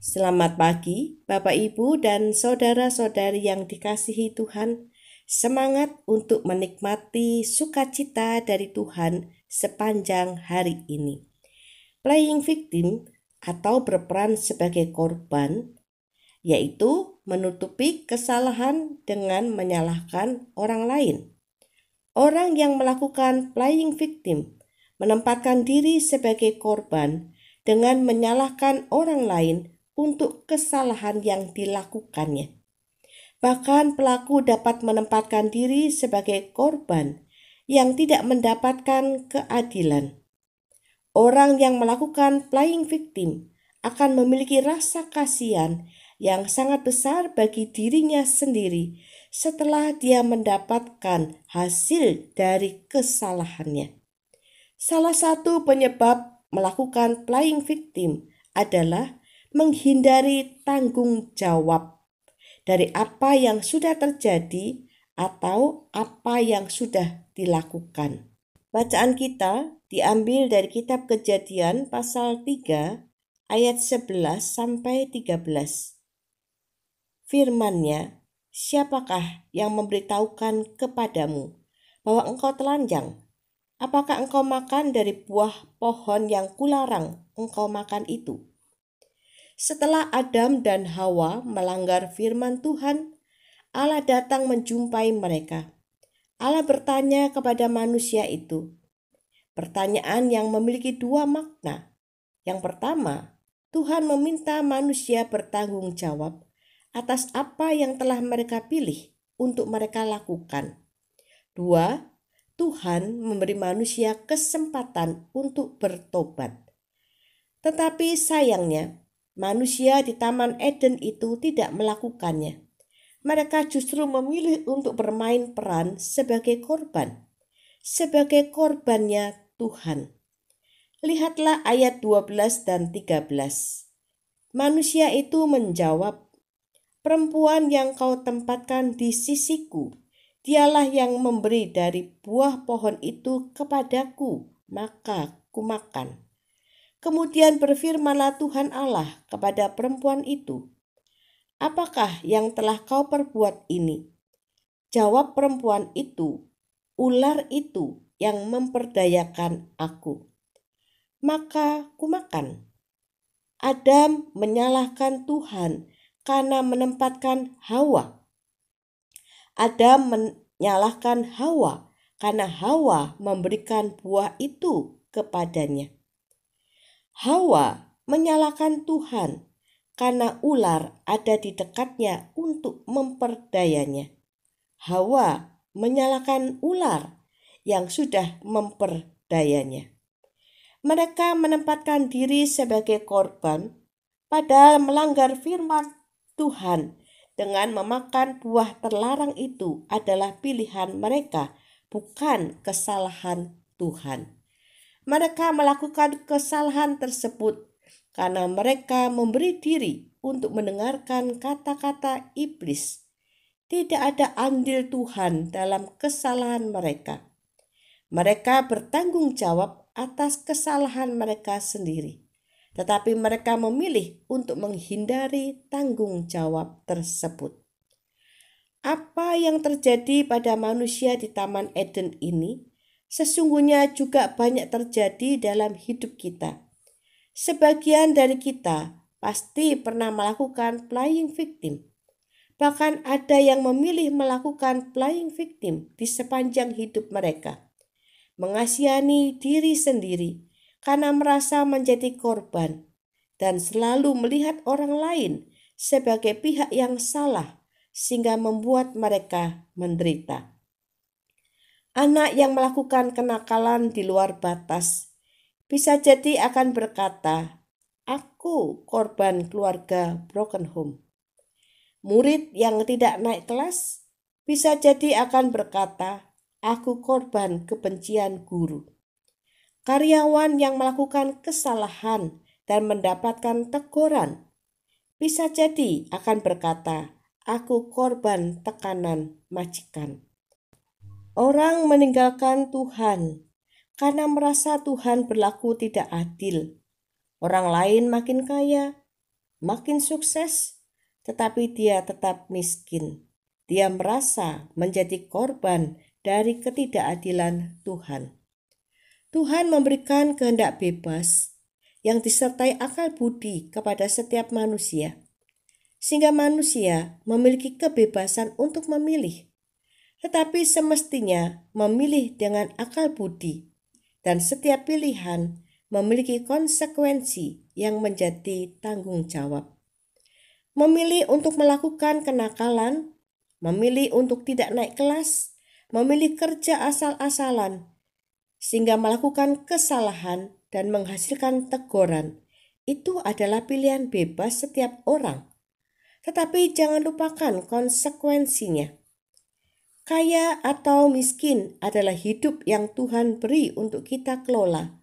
Selamat pagi, Bapak Ibu dan saudara-saudari yang dikasihi Tuhan. Semangat untuk menikmati sukacita dari Tuhan sepanjang hari ini. Playing victim atau berperan sebagai korban, yaitu menutupi kesalahan dengan menyalahkan orang lain. Orang yang melakukan playing victim menempatkan diri sebagai korban dengan menyalahkan orang lain untuk kesalahan yang dilakukannya. Bahkan pelaku dapat menempatkan diri sebagai korban yang tidak mendapatkan keadilan. Orang yang melakukan playing victim akan memiliki rasa kasihan yang sangat besar bagi dirinya sendiri setelah dia mendapatkan hasil dari kesalahannya. Salah satu penyebab melakukan playing victim adalah menghindari tanggung jawab dari apa yang sudah terjadi atau apa yang sudah dilakukan. Bacaan kita diambil dari kitab Kejadian pasal 3 ayat 11 sampai 13. Firmannya, siapakah yang memberitahukan kepadamu bahwa engkau telanjang? Apakah engkau makan dari buah pohon yang kularang engkau makan itu? Setelah Adam dan Hawa melanggar firman Tuhan, Allah datang menjumpai mereka. Allah bertanya kepada manusia itu. Pertanyaan yang memiliki dua makna. Yang pertama, Tuhan meminta manusia bertanggung jawab atas apa yang telah mereka pilih untuk mereka lakukan. Dua, Tuhan memberi manusia kesempatan untuk bertobat. Tetapi sayangnya, Manusia di Taman Eden itu tidak melakukannya. Mereka justru memilih untuk bermain peran sebagai korban. Sebagai korbannya Tuhan. Lihatlah ayat 12 dan 13. Manusia itu menjawab, Perempuan yang kau tempatkan di sisiku, dialah yang memberi dari buah pohon itu kepadaku, maka kumakan. Kemudian berfirmanlah Tuhan Allah kepada perempuan itu, "Apakah yang telah kau perbuat ini?" Jawab perempuan itu, "Ular itu yang memperdayakan aku." Maka kumakan. Adam menyalahkan Tuhan karena menempatkan Hawa. Adam menyalahkan Hawa karena Hawa memberikan buah itu kepadanya. Hawa menyalahkan Tuhan karena ular ada di dekatnya untuk memperdayanya. Hawa menyalahkan ular yang sudah memperdayanya. Mereka menempatkan diri sebagai korban, padahal melanggar firman Tuhan dengan memakan buah terlarang itu adalah pilihan mereka, bukan kesalahan Tuhan mereka melakukan kesalahan tersebut karena mereka memberi diri untuk mendengarkan kata-kata iblis. Tidak ada andil Tuhan dalam kesalahan mereka. Mereka bertanggung jawab atas kesalahan mereka sendiri, tetapi mereka memilih untuk menghindari tanggung jawab tersebut. Apa yang terjadi pada manusia di Taman Eden ini sesungguhnya juga banyak terjadi dalam hidup kita. Sebagian dari kita pasti pernah melakukan playing victim. Bahkan ada yang memilih melakukan playing victim di sepanjang hidup mereka. Mengasihani diri sendiri karena merasa menjadi korban dan selalu melihat orang lain sebagai pihak yang salah sehingga membuat mereka menderita. Anak yang melakukan kenakalan di luar batas bisa jadi akan berkata, "Aku korban keluarga broken home." Murid yang tidak naik kelas bisa jadi akan berkata, "Aku korban kebencian guru." Karyawan yang melakukan kesalahan dan mendapatkan teguran bisa jadi akan berkata, "Aku korban tekanan majikan." Orang meninggalkan Tuhan karena merasa Tuhan berlaku tidak adil. Orang lain makin kaya, makin sukses, tetapi dia tetap miskin. Dia merasa menjadi korban dari ketidakadilan Tuhan. Tuhan memberikan kehendak bebas yang disertai akal budi kepada setiap manusia, sehingga manusia memiliki kebebasan untuk memilih tetapi semestinya memilih dengan akal budi, dan setiap pilihan memiliki konsekuensi yang menjadi tanggung jawab. Memilih untuk melakukan kenakalan, memilih untuk tidak naik kelas, memilih kerja asal-asalan, sehingga melakukan kesalahan dan menghasilkan teguran. Itu adalah pilihan bebas setiap orang. Tetapi jangan lupakan konsekuensinya Kaya atau miskin adalah hidup yang Tuhan beri untuk kita kelola.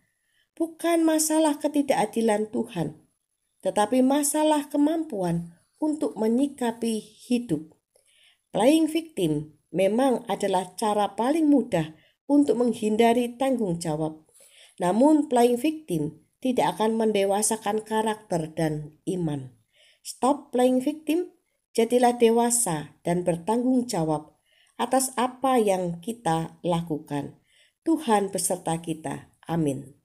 Bukan masalah ketidakadilan Tuhan, tetapi masalah kemampuan untuk menyikapi hidup. Playing victim memang adalah cara paling mudah untuk menghindari tanggung jawab. Namun playing victim tidak akan mendewasakan karakter dan iman. Stop playing victim, jadilah dewasa dan bertanggung jawab atas apa yang kita lakukan. Tuhan beserta kita. Amin.